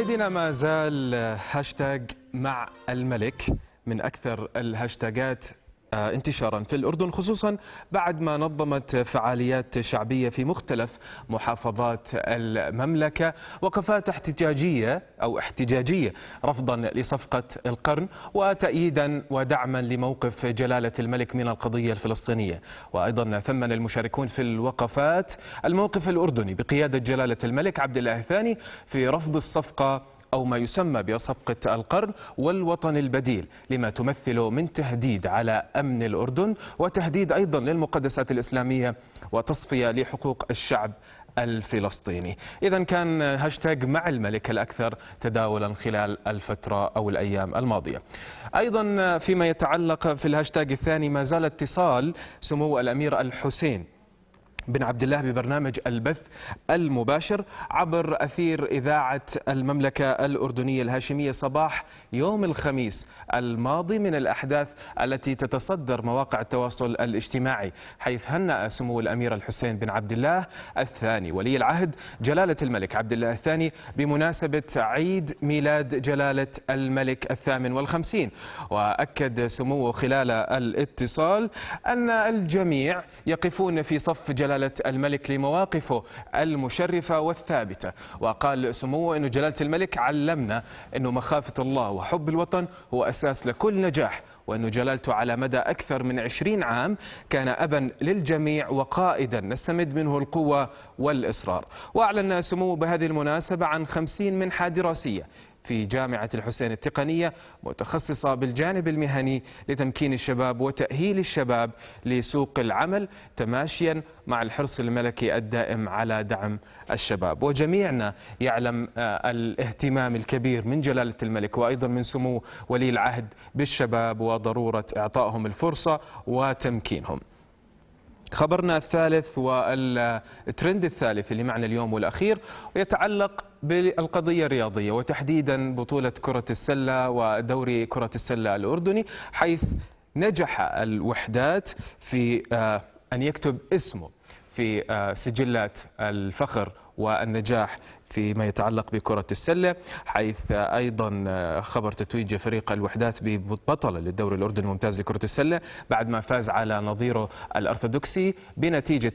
مشاهدينا ما زال هاشتاج مع الملك من أكثر الهاشتاجات آه، انتشارا في الأردن خصوصا بعد ما نظمت فعاليات شعبية في مختلف محافظات المملكة وقفات احتجاجية أو احتجاجية رفضا لصفقة القرن وتأييدا ودعما لموقف جلالة الملك من القضية الفلسطينية وأيضا ثمن المشاركون في الوقفات الموقف الأردني بقيادة جلالة الملك عبد الله الثاني في رفض الصفقة أو ما يسمى بصفقة القرن والوطن البديل لما تمثل من تهديد على أمن الأردن وتهديد أيضا للمقدسات الإسلامية وتصفية لحقوق الشعب الفلسطيني إذا كان هاشتاج مع الملك الأكثر تداولا خلال الفترة أو الأيام الماضية أيضا فيما يتعلق في الهاشتاج الثاني ما زال اتصال سمو الأمير الحسين بن عبد الله ببرنامج البث المباشر عبر أثير إذاعة المملكة الأردنية الهاشمية صباح يوم الخميس الماضي من الأحداث التي تتصدر مواقع التواصل الاجتماعي حيث هنأ سمو الأمير الحسين بن عبد الله الثاني ولي العهد جلالة الملك عبد الله الثاني بمناسبة عيد ميلاد جلالة الملك الثامن والخمسين وأكد سموه خلال الاتصال أن الجميع يقفون في صف جلالة جلالة الملك لمواقفه المشرفة والثابتة وقال سموه أن جلالة الملك علمنا أنه مخافة الله وحب الوطن هو أساس لكل نجاح وأن جلالته على مدى أكثر من عشرين عام كان أبا للجميع وقائدا نستمد منه القوة والإصرار وأعلن سموه بهذه المناسبة عن خمسين منحة دراسية في جامعة الحسين التقنية متخصصة بالجانب المهني لتمكين الشباب وتأهيل الشباب لسوق العمل تماشيا مع الحرص الملكي الدائم على دعم الشباب وجميعنا يعلم آه، الاهتمام الكبير من جلالة الملك وأيضا من سمو ولي العهد بالشباب وضرورة إعطائهم الفرصة وتمكينهم خبرنا الثالث والترند الثالث اللي معنا اليوم والأخير يتعلق بالقضية الرياضية وتحديدا بطولة كرة السلة ودوري كرة السلة الأردني حيث نجح الوحدات في آه، أن يكتب اسمه في آه، سجلات الفخر والنجاح فيما يتعلق بكرة السلة حيث أيضا آه، خبر تتويج فريق الوحدات ببطل للدوري الأردني الممتاز لكرة السلة بعد ما فاز على نظيره الأرثوذكسي بنتيجة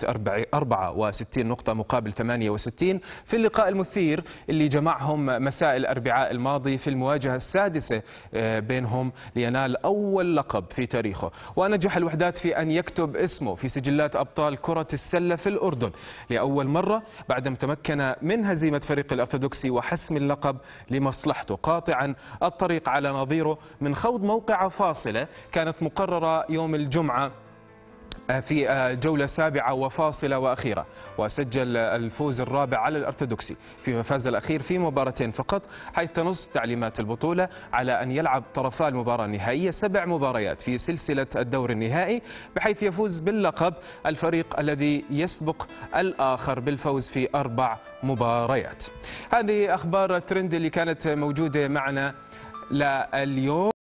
64 نقطة مقابل 68 في اللقاء المثير اللي جمعهم مساء الأربعاء الماضي في المواجهة السادسة آه، بينهم لينال أول لقب في تاريخه ونجح الوحدات في أن يكتب اسمه في سجلات أبطال كرة السلة في الأردن لأول مرة بعد تمام تمكن من هزيمة فريق الأرثوذكسي وحسم اللقب لمصلحته قاطعا الطريق على نظيره من خوض موقع فاصلة كانت مقررة يوم الجمعة آه، في آه، جولة سابعة وفاصلة وأخيرة وسجل الفوز الرابع على الأرثوذكسي فيما فاز الأخير في مباراتين فقط حيث تنص تعليمات البطولة على أن يلعب طرفا المباراة النهائية سبع مباريات في سلسلة الدور النهائي بحيث يفوز باللقب الفريق الذي يسبق الآخر بالفوز في أربع مباريات هذه أخبار ترند اللي كانت موجودة معنا لليوم